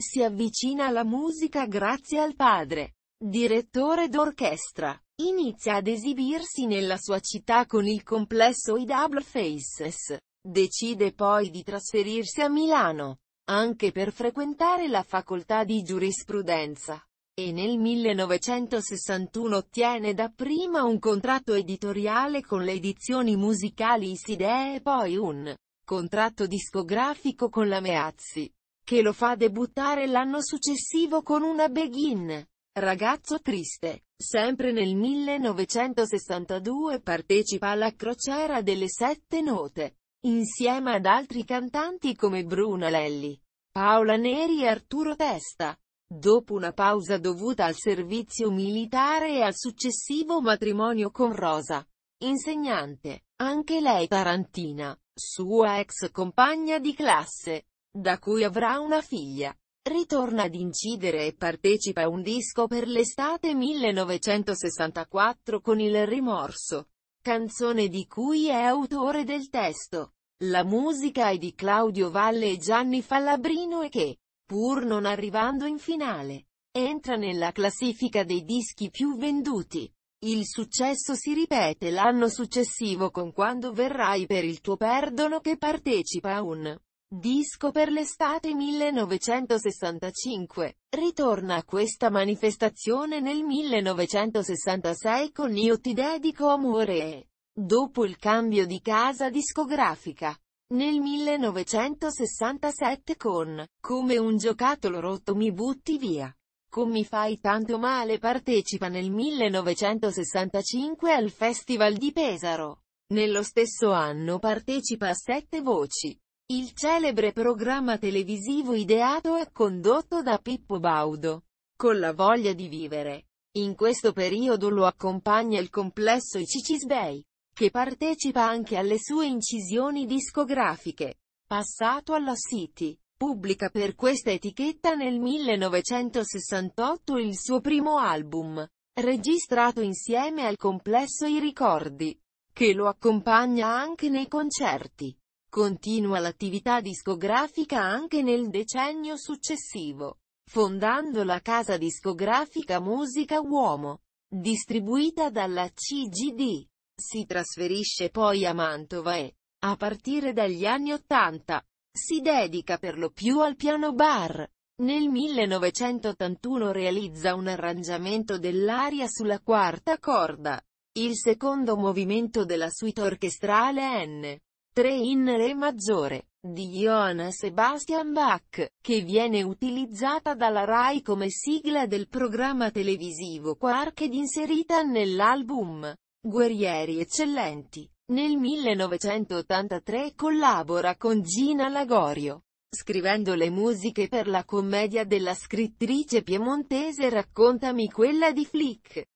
Si avvicina alla musica grazie al padre, direttore d'orchestra. Inizia ad esibirsi nella sua città con il complesso I Double Faces. Decide poi di trasferirsi a Milano, anche per frequentare la facoltà di giurisprudenza. E nel 1961 ottiene dapprima un contratto editoriale con le edizioni musicali Isidee e poi un contratto discografico con la Meazzi che lo fa debuttare l'anno successivo con una Begin. Ragazzo triste. Sempre nel 1962 partecipa alla crociera delle sette note, insieme ad altri cantanti come Bruna Lelli, Paola Neri e Arturo Testa. Dopo una pausa dovuta al servizio militare e al successivo matrimonio con Rosa, insegnante, anche lei tarantina, sua ex compagna di classe, da cui avrà una figlia. Ritorna ad incidere e partecipa a un disco per l'estate 1964 con Il rimorso, canzone di cui è autore del testo. La musica è di Claudio Valle e Gianni Fallabrino e che, pur non arrivando in finale, entra nella classifica dei dischi più venduti. Il successo si ripete l'anno successivo con Quando verrai per il tuo perdono che partecipa a un Disco per l'estate 1965. Ritorna a questa manifestazione nel 1966 con Io ti dedico amore dopo il cambio di casa discografica, nel 1967 con Come un giocattolo rotto mi butti via. Con mi fai tanto male partecipa nel 1965 al Festival di Pesaro. Nello stesso anno partecipa a Sette Voci. Il celebre programma televisivo ideato e condotto da Pippo Baudo. Con la voglia di vivere. In questo periodo lo accompagna il complesso Icis Bay, che partecipa anche alle sue incisioni discografiche. Passato alla City, pubblica per questa etichetta nel 1968 il suo primo album, registrato insieme al complesso I Ricordi, che lo accompagna anche nei concerti. Continua l'attività discografica anche nel decennio successivo, fondando la casa discografica Musica Uomo, distribuita dalla CGD. Si trasferisce poi a Mantova e, a partire dagli anni Ottanta, si dedica per lo più al piano bar. Nel 1981 realizza un arrangiamento dell'aria sulla quarta corda, il secondo movimento della suite orchestrale N. 3 in Re maggiore, di Johann Sebastian Bach, che viene utilizzata dalla RAI come sigla del programma televisivo Quark ed inserita nell'album Guerrieri Eccellenti. Nel 1983 collabora con Gina Lagorio, scrivendo le musiche per la commedia della scrittrice piemontese Raccontami quella di Flick.